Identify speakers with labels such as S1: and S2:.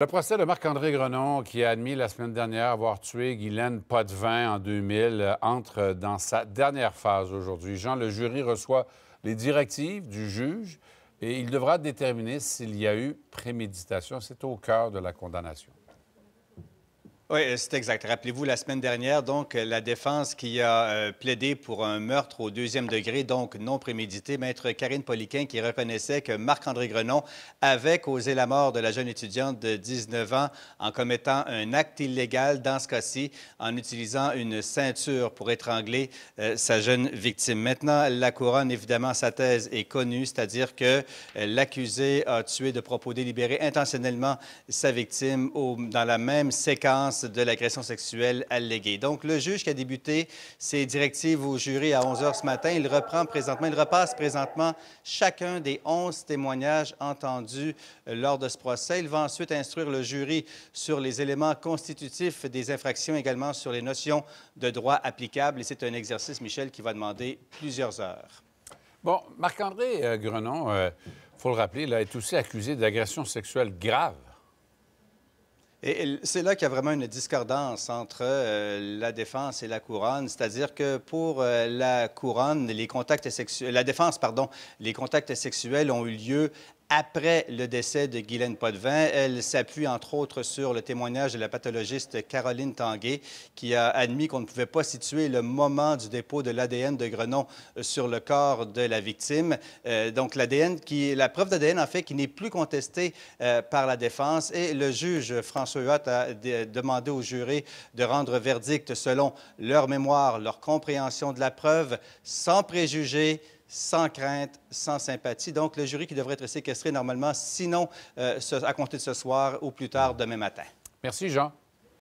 S1: Le procès de Marc-André Grenon, qui a admis la semaine dernière avoir tué Guylaine Potvin en 2000, euh, entre dans sa dernière phase aujourd'hui. Jean, le jury reçoit les directives du juge et il devra déterminer s'il y a eu préméditation. C'est au cœur de la condamnation.
S2: Oui, c'est exact. Rappelez-vous, la semaine dernière, donc, euh, la défense qui a euh, plaidé pour un meurtre au deuxième degré, donc non prémédité, maître Karine Poliquin qui reconnaissait que Marc-André Grenon avait causé la mort de la jeune étudiante de 19 ans en commettant un acte illégal, dans ce cas-ci, en utilisant une ceinture pour étrangler euh, sa jeune victime. Maintenant, la couronne, évidemment, sa thèse est connue, c'est-à-dire que l'accusé a tué de propos délibérés intentionnellement sa victime dans la même séquence de l'agression sexuelle alléguée. Donc, le juge qui a débuté ses directives au jury à 11 h ce matin, il reprend présentement, il repasse présentement chacun des 11 témoignages entendus euh, lors de ce procès. Il va ensuite instruire le jury sur les éléments constitutifs des infractions, également sur les notions de droit applicables. Et c'est un exercice, Michel, qui va demander plusieurs heures. Bon, Marc-André
S1: euh, Grenon, il euh, faut le rappeler, a est aussi accusé d'agression sexuelle grave
S2: c'est là qu'il y a vraiment une discordance entre euh, la défense et la couronne, c'est-à-dire que pour euh, la couronne, les contacts sexuels, la défense, pardon, les contacts sexuels ont eu lieu après le décès de Guylaine Potvin. Elle s'appuie entre autres sur le témoignage de la pathologiste Caroline Tanguay qui a admis qu'on ne pouvait pas situer le moment du dépôt de l'ADN de Grenon sur le corps de la victime. Euh, donc l'ADN la preuve d'ADN en fait qui n'est plus contestée euh, par la défense et le juge François Huot a demandé aux jurés de rendre verdict selon leur mémoire, leur compréhension de la preuve sans préjugés sans crainte, sans sympathie. Donc, le jury qui devrait être séquestré normalement, sinon euh, à compter de ce soir ou plus tard demain matin.
S1: Merci, Jean.